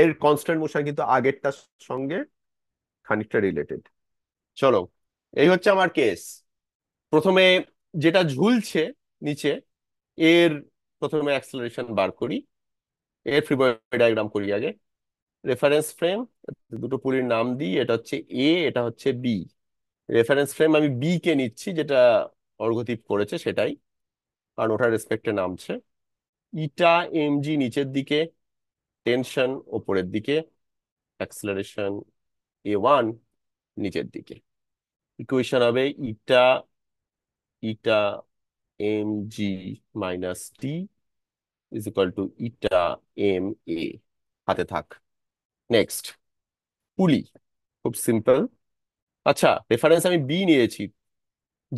এর constant motion কিন্তু আগেরটার সঙ্গে খানিকটা রিলেটেড চলো এই হচ্ছে আমার কেস প্রথমে যেটা ঝুলছে নিচে এর প্রথমে অ্যাক্সেলারেশন বার করি এর ফ্রি ডায়াগ্রাম করি আগে রেফারেন্স ফ্রেম দুটো পুলির নাম দিই এটা হচ্ছে এ এটা হচ্ছে বি রেফারেন্স ফ্রেম আমি বি কে নিচ্ছি যেটা অর্ঘদ্বীপ করেছে সেটাই কারণ ওটার রেসপেক্টে নামছে ইটা এমজি নিচের দিকে টেনশন ওপরের দিকে অ্যাক্সেলারেশন এ ওয়ান নিচের দিকে ইকুয়েশন হবে eta eta m g minus T is equal to eta m a হাতে থাক নেক্সট পুলি খুব সিম্পল আচ্ছা রেফারেন্স আমি বি নিয়েছি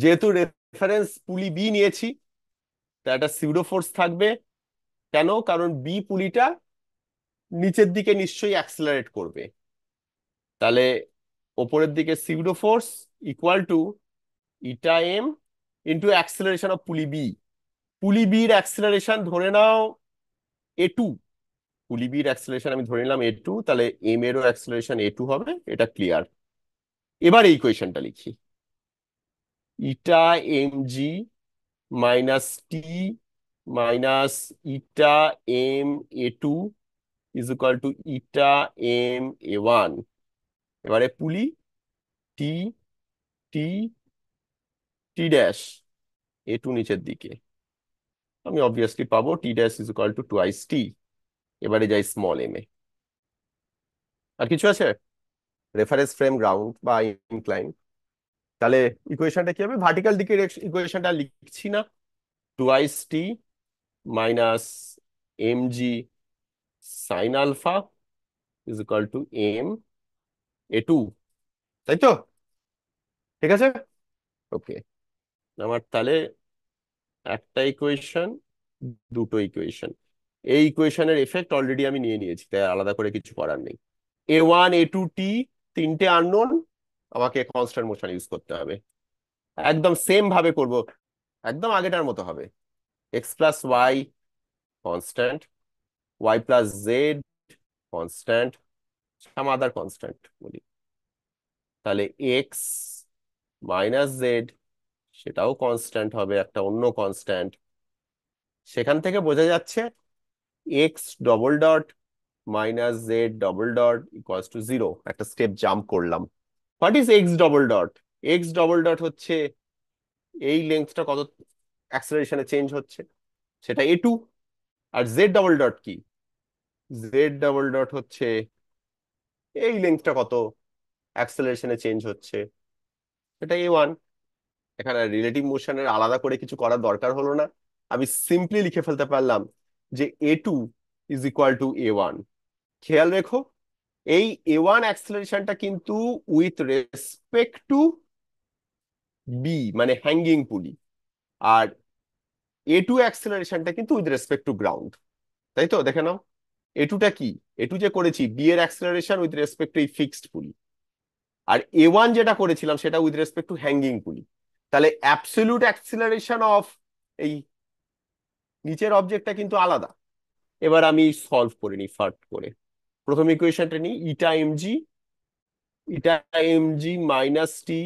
যেহেতু রেফারেন্স পুলি বি নিয়েছি তা একটা সিউডো ফোর্স থাকবে কেন কারণ বি পুলিটা নিচের দিকে নিশ্চয়ই অ্যাক্সেলারেট করবে তাহলে ওপরের দিকে pseudo force equal to eta m into acceleration of pulley B pulley বির অ্যাক্সেলারেশন ধরে নাও এ টু পুলি বির অ্যাক্সেলারেশন আমি ধরে নিলাম এ টু তাহলে এম এরও অ্যাক্সেলারেশন এ টু হবে এটা ক্লিয়ার এবার এই কোয়েশনটা লিখি eta m g minus T minus eta m a two is equal to eta m a one এবারে pulley T T T dash a two নিচের দিকে আমি অবভিয়াসলি পাবো T dash is equal to twice T এবারে যাই small m a আর কিছু আছে রেফারেন্স ফ্রেম গ্রাউন্ড বা ইনক্লাইন তাহলে ইকুয়েশনটা কি হবে ভার্টিক্যাল দিকের ইকুয়েশনটা লিখছি না twice T minus m g sine alpha is equal to m a two তাই তো ঠিক আছে ওকে আমার তাহলে একটা ইকুয়েশন দুটো ইকুয়েশন এই ইকুয়েশনের এফেক্ট অলরেডি আমি নিয়ে নিয়েছি তাই আলাদা করে কিছু করার নেই এ ওয়ান এ টু টি তিনটে আননোন আমাকে কনস্ট্যান্ট মোশন ইউজ করতে হবে একদম সেম ভাবে করব একদম আগেটার মতো হবে x plus y constant y plus z constant some other constant বলি তাহলে x minus z সেটাও কনস্ট্যান্ট হবে একটা অন্য কনস্ট্যান্ট সেখান থেকে বোঝা যাচ্ছে x double dot minus z double dot equals to zero একটা স্টেপ জাম্প করলাম what is x double dot x double dot হচ্ছে এই লেন্থটা কত অ্যাক্সেলারেশনে চেঞ্জ হচ্ছে সেটা এ টু আর জেড ডবল ডট কি জেড ডাবল ডট হচ্ছে এই লেন্থটা কত অ্যাক্সেলারেশনে চেঞ্জ হচ্ছে এটা এ ওয়ান এখানে রিলেটিভ মোশনের আলাদা করে কিছু করার দরকার হলো না আমি সিম্পলি লিখে ফেলতে পারলাম যে a two is equal to a one খেয়াল রেখো এই এ ওয়ান অ্যাক্সেলারেশনটা কিন্তু উইথ রেসপেক্ট টু বি মানে হ্যাঙ্গিং পুলি আর এ টু অ্যাক্সেলারেশনটা কিন্তু উইথ রেসপেক্ট টু গ্রাউন্ড তাই তো দেখে নাও এ টুটা কি এ টু যে করেছি বি এর অ্যাক্সেলারেশন উইথ রেসপেক্ট টু এই ফিক্সড পুলি আর এ ওয়ান যেটা করেছিলাম সেটা উইথ রেসপেক্ট টু হ্যাঙ্গিং পুলি তাহলে অ্যাবসলিউট অ্যাক্সিলারেশন অফ এই নিচের অবজেক্টটা কিন্তু আলাদা এবার আমি সলভ করে নিই ফার্ট করে প্রথম ইকুয়েশনটা নিই eta m g eta m g minus T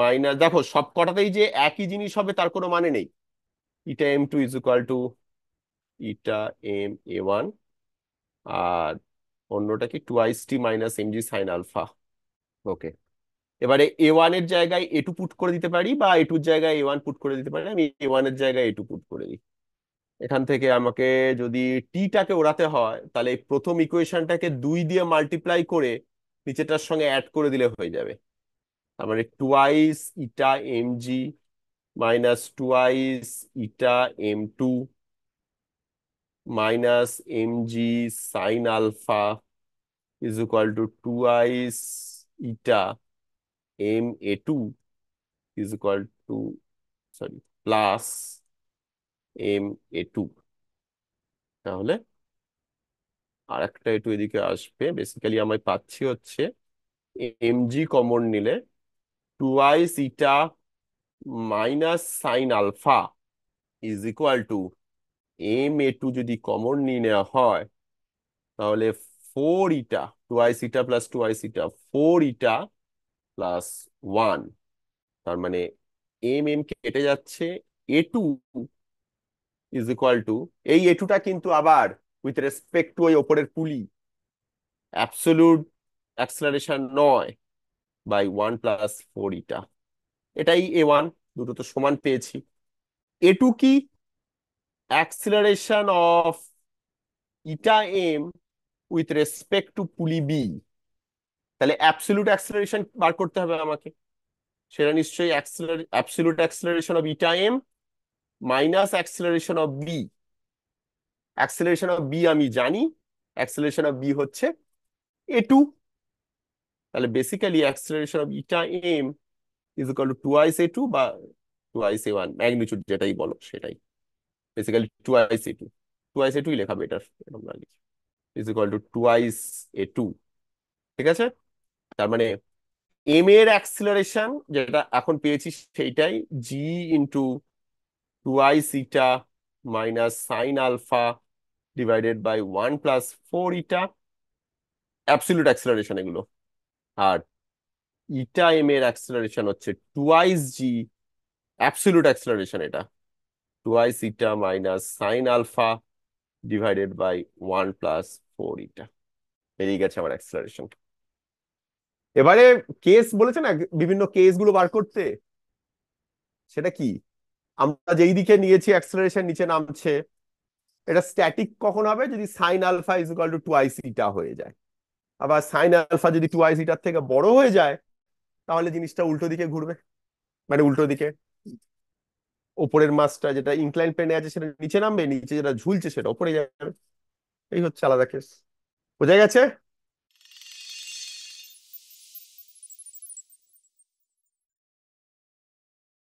minus দেখো সব কটাতেই যে একই জিনিস হবে তার কোনো মানে নেই eta m two is equal to eta m a one আর অন্যটা কি twice T minus m g sine alpha okay এবারে এ ওয়ানের জায়গায় এ টু পুট করে দিতে পারি বা এ টুর জায়গায় এ ওয়ান পুট করে দিতে পারি আমি এ ওয়ানের জায়গায় এ টু পুট করে দিই এখান থেকে আমাকে যদি টিটাকে ওড়াতে হয় তাহলে প্রথম ইকুয়েশনটাকে দুই দিয়ে মাল্টিপ্লাই করে নিচেটার সঙ্গে অ্যাড করে দিলে হয়ে যাবে তার মানে twice eta m g minus twice eta m two minus mg sine alpha is equal to 2i's eta ma2 is equal to, sorry, plus ma2. তাহলে আর একটা একটু এদিকে আসবে বেসিক্যালি আমি পাচ্ছি হচ্ছে এমজি কমন নিলে twice eta minus sine alpha is equal to m a two যদি কমন নিয়ে নেওয়া হয় তাহলে four eta twice eta plus twice eta four eta plus one তার মানে এম এম কেটে যাচ্ছে a two is equal to এই এ টুটা কিন্তু আবার উইথ রেসপেক্ট টু ওই ওপরের পুলি অ্যাবসোলুট অ্যাক্সেলারেশন নয় by one plus four eta এটাই এ ওয়ান দুটো তো সমান পেয়েছি এ টু কি acceleration of eta m with respect to pulley B তাহলে অ্যাবসলিউট অ্যাক্সেলারেশন বার করতে হবে আমাকে সেটা নিশ্চয়ই absolute acceleration of eta m minus acceleration of B acceleration of B আমি জানি অ্যাক্সেলারেশন অফ বি হচ্ছে এ টু তাহলে basically acceleration of eta m is equal to twice a two বা twice a one magnitude যেটাই বলো সেটাই basically twice a two twice a two লেখা better এরকম না is equal to twice a two ঠিক আছে তার মানে এম এর অ্যাক্সিলারেশন যেটা এখন পেয়েছি সেইটাই g into twice eta minus sine alpha divided by one plus four eta absolute acceleration এগুলো আর ইটা এম এর অ্যাক্সিলারেশন হচ্ছে টুয়াইস জি অ্যাবসলিউট অ্যাক্সিলারেশন এটা twice eta minus sine alpha divided by one plus four eta বেরিয়ে গেছে আমার acceleration এবারে case বলেছে না বিভিন্ন কেস গুলো বার করতে সেটা কি আমরা যেই দিকে নিয়েছি অ্যাক্সেলারেশন নিচে নামছে এটা স্ট্যাটিক কখন হবে যদি sine alpha is equal to twice eta হয়ে যায় আবার সাইন আলফা যদি টুয়াইস ইটার থেকে বড় হয়ে যায় তাহলে জিনিসটা উল্টো দিকে ঘুরবে মানে উল্টো দিকে ওপরের মাছটা যেটা ইনক্লাইন প্লেনে আছে সেটা নিচে নামবে নিচে যেটা ঝুলছে সেটা ওপরে যাবে এই হচ্ছে আলাদা কেস বোঝা গেছে